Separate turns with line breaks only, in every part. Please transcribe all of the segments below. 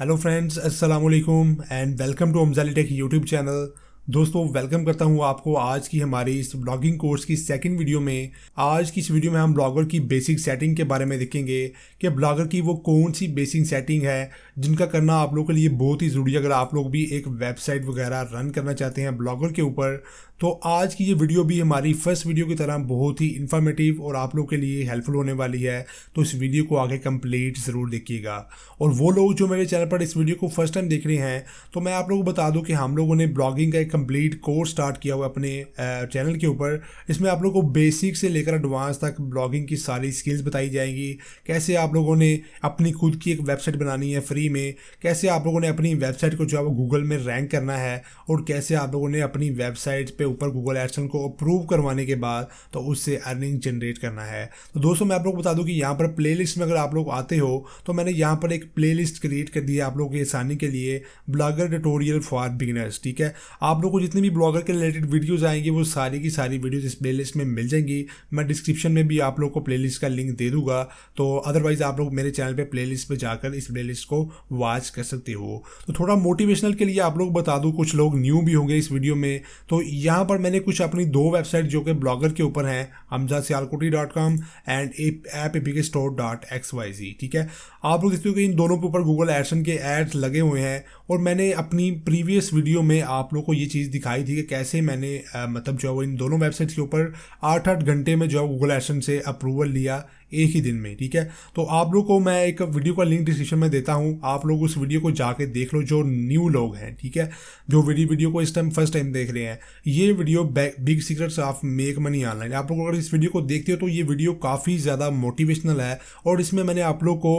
Hello friends, Assalamualaikum alaikum and welcome to Omzali Tech YouTube channel. दोस्तों welcome करता हूं आपको आज की हमारी इस ब्लॉगिंग कोर्स की सेकंड वीडियो में आज की इस वीडियो में हम ब्लॉगर की बेसिक सेटिंग के बारे में देखेंगे कि ब्लॉगर की वो कौन सी बेसिक सेटिंग है जिनका करना आप लोग के लिए बहुत ही ज़रूरी है अगर आप लोग भी एक वेबसाइट वगैरह रन करना चाहते हैं ब्लॉगर के ऊपर तो आज की ये वीडियो भी हमारी फर्स्ट वीडियो की तरह बहुत ही इन्फॉर्मेटिव और आप लोग के लिए हेल्पफुल होने वाली है तो इस वीडियो को आगे कंप्लीट ज़रूर देखिएगा और वो लोग जो मेरे चैनल पर इस वीडियो को फर्स्ट टाइम देख रहे हैं तो मैं आप लोगों को बता दूँ कि हम लोगों ने ब्लॉगिंग का एक कंप्लीट कोर्स स्टार्ट किया हुआ अपने चैनल के ऊपर इसमें आप लोग को बेसिक से लेकर एडवांस तक ब्लॉगिंग की सारी स्किल्स बताई जाएंगी कैसे आप लोगों ने अपनी खुद की एक वेबसाइट बनानी है फ्री में कैसे आप लोगों ने अपनी वेबसाइट को जो है वो गूगल में रैंक करना है और कैसे आप लोगों ने अपनी वेबसाइट पर ऊपर गूगल एडसन को अप्रूव करवाने के बाद तो उससे अर्निंग जनरेट करना है तो दोस्तों मैं आप लोग बता दूँ कि यहाँ पर प्ले में अगर आप लोग आते हो तो मैंने यहाँ पर एक प्ले क्रिएट कर दी है आप लोगों की आसानी के लिए ब्लॉगर ट्यूटोरियल फॉर बिगिनर्स ठीक है आप लोग को जितने भी ब्लॉगर के रिलेटेड वीडियोज़ आएंगे वो सारी की सारी वीडियोज़ इस प्लेलिस्ट में मिल जाएंगी मैं डिस्क्रिप्शन में भी आप लोग को प्लेलिस्ट का लिंक दे दूंगा तो अदरवाइज़ आप लोग मेरे चैनल पे प्लेलिस्ट पे जाकर इस प्लेलिस्ट को वॉच कर सकते हो तो थोड़ा मोटिवेशनल के लिए आप लोग बता दूँ कुछ लोग न्यू भी होंगे इस वीडियो में तो यहाँ पर मैंने कुछ अपनी दो वेबसाइट जो कि ब्लॉगर के ऊपर हैं Hamza Sialkoti dot com and app के store dot X Y Z ठीक है आप लोग देखते हो कि इन दोनों के ऊपर गूगल एडसन के एड्स लगे हुए हैं और मैंने अपनी प्रीवियस वीडियो में आप लोग को ये चीज़ दिखाई थी कि कैसे मैंने मतलब जो है वो इन दोनों वेबसाइट्स के ऊपर आठ आठ घंटे में जो है गूगल एसन से अप्रूवल लिया एक ही दिन में ठीक है तो आप लोग को मैं एक वीडियो का लिंक डिस्क्रिप्शन में देता हूँ आप लोग उस वीडियो को जाके देख लो जो न्यू लोग हैं ठीक है जो वीडियो वीडियो को इस टाइम फर्स्ट टाइम देख रहे हैं ये video big secrets of make money online आप लोग अगर इस वीडियो को देखते हो तो ये वीडियो काफ़ी ज़्यादा मोटिवेशनल है और इसमें मैंने आप लोग को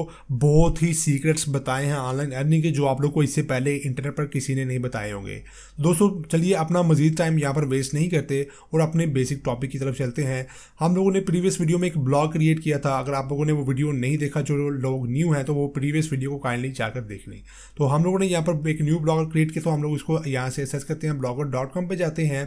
बहुत ही सीक्रेट्स बताए हैं ऑनलाइन अर्निंग के जो आप लोग को इससे पहले इंटरनेट पर किसी ने नहीं बताए होंगे दोस्तों चलिए अपना मजीद टाइम यहाँ पर वेस्ट नहीं करते और अपने बेसिक टॉपिक की तरफ चलते हैं हम लोगों ने प्रीवियस वीडियो में एक ब्लॉग क्रिएट किया था अगर आप लोगों ने वो वीडियो नहीं देखा जो लोग न्यू हैं तो वो प्रीवियस वीडियो को काइंडली जाकर देख लें तो हम लोगों ने यहाँ पर एक न्यू ब्लॉगर क्रिएट किया तो हम लोग इसको यहाँ से सर्च करते हैं ब्लॉगर डॉट कॉम पर जाते हैं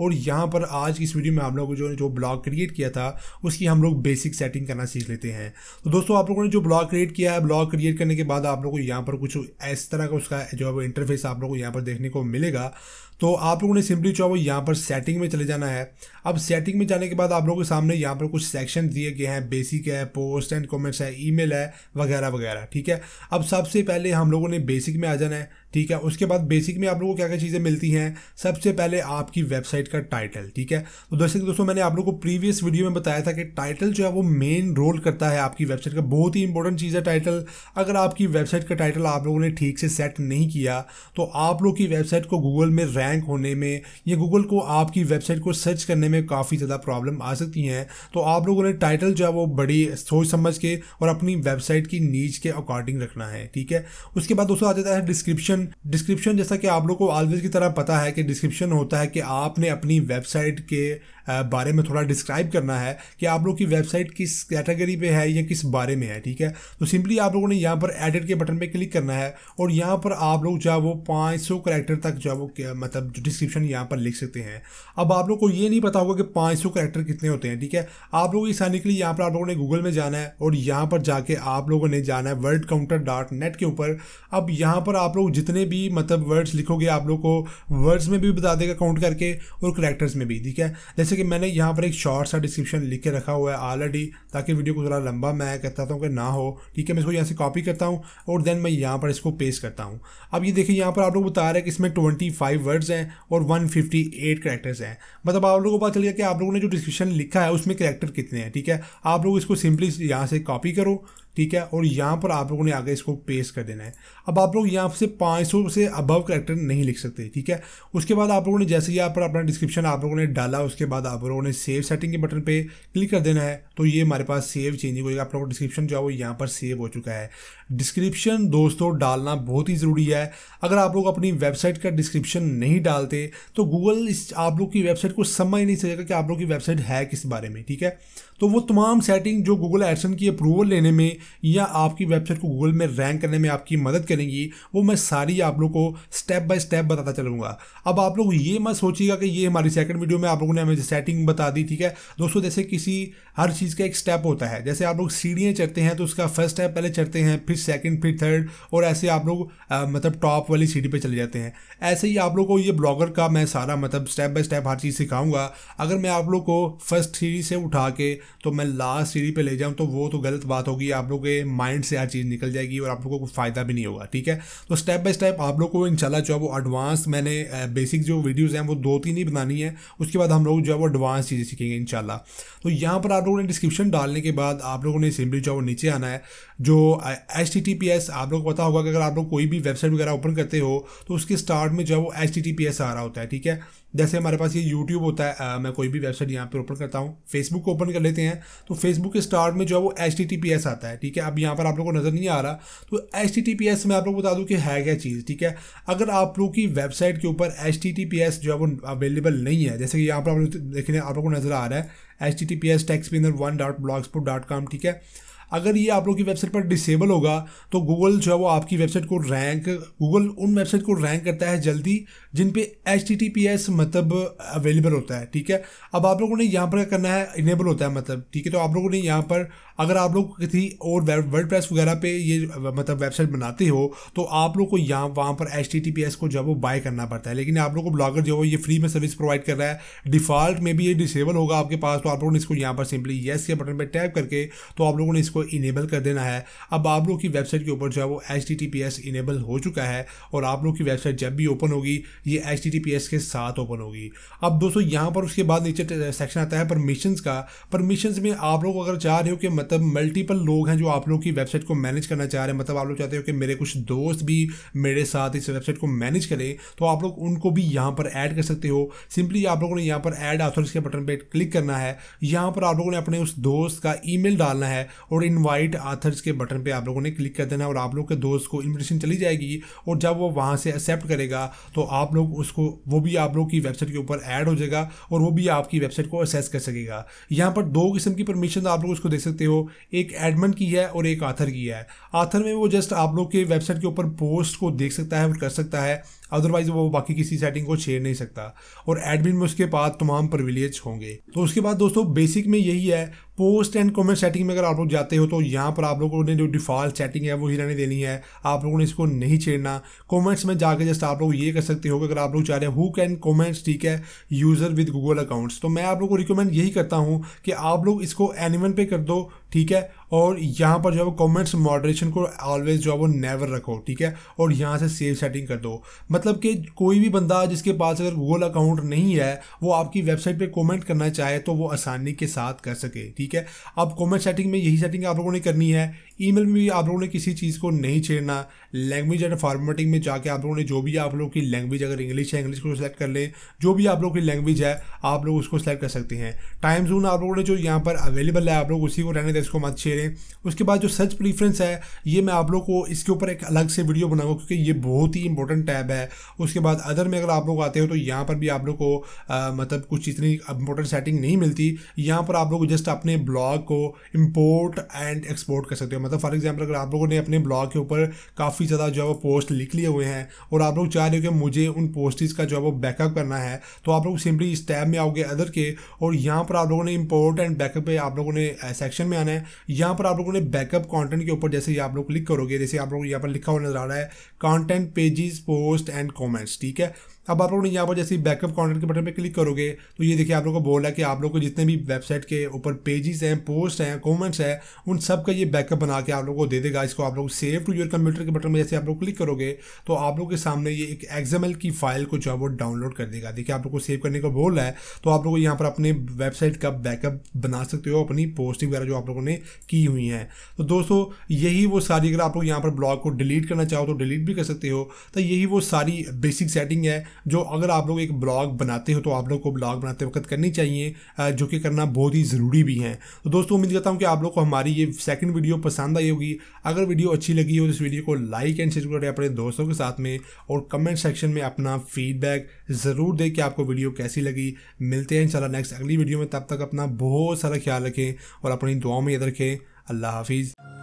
और यहाँ पर आज की इस वीडियो में हम लोगों जो जो ब्लॉग क्रिएट किया था उसकी हम लोग बेसिक सेटिंग करना सीख लेते हैं तो दोस्तों आप लोगों ने जो ब्लॉग क्रिएट किया है ब्लॉग क्रिएट करने के बाद आप लोगों को यहाँ पर कुछ इस तरह का उसका जो है इंटरफेस आप लोगों को यहाँ पर देखने को मिलेगा तो आप लोगों ने सिंपली जो है यहाँ पर सेटिंग में चले जाना है अब सेटिंग में जाने के बाद आप लोगों के सामने यहाँ पर कुछ सेक्शन दिए गए हैं बेसिक है पोस्ट एंड कमेंट्स है ईमेल है वगैरह वगैरह ठीक है अब सबसे पहले हम लोगों ने बेसिक में आ जाना है ठीक है उसके बाद बेसिक में आप लोगों को क्या क्या चीज़ें मिलती हैं सबसे पहले आपकी वेबसाइट का टाइटल ठीक है तो जैसे दोस्तों मैंने आप लोगों को प्रीवियस वीडियो में बताया था कि टाइटल जो है वो मेन रोल करता है आपकी वेबसाइट का बहुत ही इंपॉर्टेंट चीज़ है टाइटल अगर आपकी वेबसाइट का टाइटल आप लोगों ने ठीक से सेट नहीं किया तो आप लोग की वेबसाइट को गूगल में रैंक होने में या गूगल को आपकी वेबसाइट को सर्च करने में काफ़ी ज़्यादा प्रॉब्लम आ सकती हैं तो आप लोगों ने टाइटल जो है वो बड़ी सोच समझ के और अपनी वेबसाइट की नीच के अकॉर्डिंग रखना है ठीक है उसके बाद दोस्तों आ जाता है डिस्क्रिप्शन डिस्क्रिप्शन डिस्क्रिप्शन जैसा कि आप लोग को ऑलवेज की तरह पता है कि डिस्क्रिप्शन होता है कि आपने अपनी वेबसाइट के बारे में थोड़ा डिस्क्राइब करना है कि आप लोग की वेबसाइट किस कैटेगरी पे है या किस बारे में है ठीक है तो सिंपली आप लोगों ने यहाँ पर एडिट के बटन पे क्लिक करना है और यहाँ पर आप लोग जो है वो पाँच सौ करेक्टर तक जो है वो मतलब डिस्क्रिप्शन यहाँ पर लिख सकते हैं अब आप लोग को ये नहीं पता होगा कि पाँच सौ करेक्टर कितने होते हैं ठीक है आप लोग इस आने के लिए यहाँ पर आप लोगों ने गूगल में जाना है और यहाँ पर जाके आप लोगों ने जाना है वर्ड काउंटर डॉट नेट के ऊपर अब यहाँ पर आप लोग जितने भी मतलब वर्ड्स लिखोगे आप लोग को वर्ड्स में भी बता देगा काउंट करके और करेक्टर्स में भी ठीक है जैसे जैसे कि मैंने यहाँ पर एक शॉर्ट सा डिस्क्रिप्शन लिख के रखा हुआ है ऑलरेडी ताकि वीडियो को थोड़ा लंबा मैं कहता हूँ कि ना हो ठीक है मैं इसको यहाँ से कॉपी करता हूँ और देन मैं यहाँ पर इसको पेश करता हूँ अब ये देखिए यहाँ पर आप लोग बता रहे हैं कि इसमें ट्वेंटी फाइव वर्ड्स हैं और वन फिफ्टी एट हैं मतलब आप लोगों को पता चल गया कि आप लोगों ने जो डिस्क्रिप्शन लिखा है उसमें करैक्टर कितने हैं ठीक है आप लोग इसको सिंपली यहाँ से कॉपी करो ठीक है और यहाँ पर आप लोगों ने आगे इसको पेश कर देना है अब आप लोग यहाँ से 500 से अबव करेक्टर नहीं लिख सकते ठीक है उसके बाद आप लोगों ने जैसे यहाँ पर अपना डिस्क्रिप्शन आप लोगों ने डाला उसके बाद आप लोगों ने सेव सेटिंग के बटन पे क्लिक कर देना है तो ये हमारे पास सेव चेंजिंग होगा आप लोगों का डिस्क्रिप्शन जो है वो यहाँ पर सेव हो चुका है डिस्क्रिप्शन दोस्तों डालना बहुत ही ज़रूरी है अगर आप लोग अपनी वेबसाइट का डिस्क्रिप्शन नहीं डालते तो गूगल इस आप लोग की वेबसाइट को समझ नहीं सकेगा कि आप लोग की वेबसाइट है किस बारे में ठीक है तो वो तमाम सेटिंग जो गूगल एडसन की अप्रूवल लेने में या आपकी वेबसाइट को गूगल में रैंक करने में आपकी मदद करेंगी वो मैं सारी आप लोग को स्टेप बाय स्टेप बताता चलूँगा अब आप लोग ये मत सोचिएगा कि ये हमारी सेकंड वीडियो में आप लोगों ने हमें सेटिंग बता दी ठीक है दोस्तों जैसे किसी हर चीज़ का एक स्टेप होता है जैसे आप लोग सीढ़ियाँ चढ़ते हैं तो उसका फर्स्ट स्टेप पहले चढ़ते हैं फिर सेकेंड फिर थर्ड और ऐसे आप लोग मतलब टॉप वाली सीढ़ी पर चले जाते हैं ऐसे ही आप लोग को ये ब्लॉगर का मैं सारा मतलब स्टेप बाय स्टेप हर चीज़ सिखाऊंगा अगर मैं आप लोग को फर्स्ट सीढ़ी से उठा के तो मैं लास्ट सीढ़ी पे ले जाऊँ तो वो तो गलत बात होगी आप लोगों के माइंड से हर चीज़ निकल जाएगी और आप लोगों को फ़ायदा भी नहीं होगा ठीक है तो स्टेप बाय स्टेप आप लोग को इंशाल्लाह जो है वो एडवांस मैंने बेसिक जो वीडियोज़ हैं वो दो तीन ही बनानी है उसके बाद हम लोग जो है वो एडवांस चीज़ें सीखेंगे इंशाल्लाह तो यहाँ पर आप लोगों ने डिस्क्रिप्शन डालने के बाद आप लोगों ने सिंपली जो है वो नीचे आना है जो H T T P S आप लोग को पता होगा कि अगर आप लोग कोई भी वेबसाइट वगैरह ओपन करते हो तो उसके स्टार्ट में जो है वो H T T P S आ रहा होता है ठीक है जैसे हमारे पास ये यूट्यूब होता है आ, मैं कोई भी वेबसाइट यहाँ पर ओपन करता हूँ फेसबुक ओपन कर लेते हैं तो फेसबुक के स्टार्ट में जो है वो एच आता है ठीक है अब यहाँ पर आप लोग को नज़र नहीं आ रहा तो एच मैं आप लोग बता दूँ कि है क्या चीज़ ठीक है अगर आप लोग की वेबसाइट के ऊपर एच जो है वो अवेलेबल नहीं है जैसे कि यहाँ पर आप लोग देखने आप लोग को नज़र आ रहा है H T T P S tex pinner one dot blogs dot com ठीक है अगर ये आप लोग की वेबसाइट पर डिसेबल होगा तो गूगल जो है वो आपकी वेबसाइट को रैंक गूगल उन वेबसाइट को रैंक करता है जल्दी जिन पे एच मतलब अवेलेबल होता है ठीक है अब आप लोगों ने यहाँ पर करना है इनेबल होता है मतलब ठीक है तो आप लोगों ने यहाँ पर अगर आप लोग किसी और वर्ल्ड प्रेस वगैरह पे ये मतलब वेबसाइट बनाते हो तो आप लोग को यहाँ वहाँ पर एच को जो है वो बाय करना पड़ता है लेकिन आप लोग को ब्लॉगर जो है ये फ्री में सर्विस प्रोवाइड कर रहा है डिफ़ॉल्ट में भी ये डिसेबल होगा आपके पास तो आप लोगों ने इसको यहाँ पर सिंपली येस के बटन पर टैप करके तो आप लोगों ने इसको इनेबल कर देना है अब आप लोग की वेबसाइट के ऊपर जो है वो एच टी इनेबल हो चुका है और आप लोग की वेबसाइट जब भी ओपन होगी ये एच टी के साथ ओपन होगी अब दोस्तों यहाँ पर उसके बाद नीचे सेक्शन आता है परमिशंस का परमिशंस में आप लोग अगर चाह रहे हो कि मतलब मल्टीपल लोग हैं जो आप लोग की वेबसाइट को मैनेज करना चाह रहे हैं मतलब आप लोग चाहते हो कि मेरे कुछ दोस्त भी मेरे साथ इस वेबसाइट को मैनेज करें तो आप लोग उनको भी यहाँ पर ऐड कर सकते हो सिंपली आप लोगों ने यहाँ पर ऐड ऑथर्स के बटन पर क्लिक करना है यहाँ पर आप लोगों ने अपने उस दोस्त का ई डालना है और इनवाइट आथर्स के बटन पे आप लोगों ने क्लिक कर देना और आप लोग के दोस्त को इन्विटेशन चली जाएगी और जब वो वहाँ से एक्सेप्ट करेगा तो आप लोग उसको वो भी आप लोग की वेबसाइट के ऊपर ऐड हो जाएगा और वो भी आपकी वेबसाइट को एक्सेस कर सकेगा यहाँ पर दो किस्म की परमिशन आप लोग उसको दे सकते हो एक एडमिन की है और एक आथर की है आथर में वो जस्ट आप लोग के वेबसाइट के ऊपर पोस्ट को देख सकता है और कर सकता है अदरवाइज वो बाकी किसी सेटिंग को छेड़ नहीं सकता और एडमिन में उसके पास तमाम प्रिविलेज होंगे तो उसके बाद दोस्तों बेसिक में यही है पोस्ट एंड कमेंट सेटिंग में अगर आप लोग जाते हो तो यहाँ पर आप लोगों ने जो डिफ़ॉल्ट सेटिंग है वो ही रहने देनी है आप लोगों ने इसको नहीं छेड़ना कमेंट्स में जाकर जस्ट आप लोग ये कर सकते हो कि अगर आप लोग चाह रहे हैं हु कैन कमेंट्स ठीक है यूज़र विद गूगल अकाउंट्स तो मैं आप लोग को रिकमेंड यही करता हूँ कि आप लोग इसको एनिमन पे कर दो ठीक है और यहाँ पर जो है कमेंट्स मॉडरेशन को ऑलवेज जो है वो नेवर रखो ठीक है और यहाँ से सेव सेटिंग कर दो मतलब कि कोई भी बंदा जिसके पास अगर गूगल अकाउंट नहीं है वो आपकी वेबसाइट पे कमेंट करना चाहे तो वो आसानी के साथ कर सके ठीक है अब कमेंट सेटिंग में यही सेटिंग आप लोगों ने करनी है ईमेल में भी आप लोगों ने किसी चीज़ को नहीं छेड़ना लैंग्वेज एंड फॉर्मेटिंग में जाके आप लोगों ने जो भी आप लोगों की लैंग्वेज अगर इंग्लिश है इंग्लिश को सिलेक्ट कर लें जो भी आप लोगों की लैंग्वेज है आप लोग उसको सिलेक्ट कर सकते हैं टाइम जोन आप लोगों ने जो यहाँ पर अवेलेबल है आप लोग उसी को रहने दें इसको मत छेड़ें उसके बाद जो सर्च प्रीफ्रेंस है ये मैं आप लोग को इसके ऊपर एक अलग से वीडियो बनाऊंगा क्योंकि ये बहुत ही इंपॉर्टेंट टैब है उसके बाद अदर में अगर आप लोग आते हो तो यहाँ पर भी आप लोग को मतलब कुछ इतनी इंपॉर्टेंट सेटिंग नहीं मिलती यहाँ पर आप लोग जस्ट अपने ब्लॉग को इम्पोर्ट एंड एक्सपोर्ट कर सकते हो मतलब फॉर एग्जाम्पल अगर आप लोगों ने अपने ब्लॉग के ऊपर काफ़ी काफ़ी ज़्यादा जो है वो पोस्ट लिख लिए हुए हैं और आप लोग चाह रहे हो कि मुझे उन पोस्टिस का जो है वो बैकअप करना है तो आप लोग सिंपली इस टैब में आओगे अदर के और यहाँ पर आप लोगों ने इम्पोर्ट एंड बैकअप पे आप लोगों ने सेक्शन में आना है यहाँ पर आप लोगों ने बैकअप कॉन्टेंट के ऊपर जैसे आप लोग क्लिक करोगे जैसे आप लोग यहाँ पर लिखा हुआ नजर आ रहा है content pages post and comments ठीक है अब आप लोग यहाँ पर जैसे बैकअप कॉन्टेंट के बटन पर क्लिक करोगे तो ये देखिए आप लोग को बोल रहा है कि आप लोग को जितने भी वेबसाइट के ऊपर पेजेस हैं पोस्ट हैं कॉमेंट्स हैं उन सब का ये बैकअप बना के आप लोग को दे देगा इसको आप लोग सेव टू योर कंप्यूटर के बटन में जैसे आप लोग क्लिक करोगे तो आप लोग के सामने ये एक एग्जामल की फाइल को जो है वो डाउनलोड कर देगा देखिए आप लोग को सेव करने को बोल रहा है तो आप लोग यहाँ पर अपने वेबसाइट का बैकअप बना सकते हो अपनी पोस्टिंग वगैरह जो आप लोगों ने की हुई हैं तो दोस्तों यही वो सारी अगर आप लोग यहाँ पर ब्लॉग को डिलीट करना चाहो तो डिलीट भी कर सकते हो तो यही वो सारी बेसिक सेटिंग है जो अगर आप लोग एक ब्लॉग बनाते हो तो आप लोग को ब्लॉग बनाते वक्त करनी चाहिए जो कि करना बहुत ही ज़रूरी भी है तो दोस्तों उम्मीद करता हूँ कि आप लोग को हमारी ये सेकंड वीडियो पसंद आई होगी अगर वीडियो अच्छी लगी हो तो इस वीडियो को लाइक एंड शेयर करें अपने दोस्तों के साथ में और कमेंट सेक्शन में अपना फीडबैक ज़रूर दें कि आपको वीडियो कैसी लगी मिलते हैं इन नेक्स्ट अगली वीडियो में तब तक अपना बहुत सारा ख्याल रखें और अपनी दुआओं में याद रखें अल्लाह हाफिज़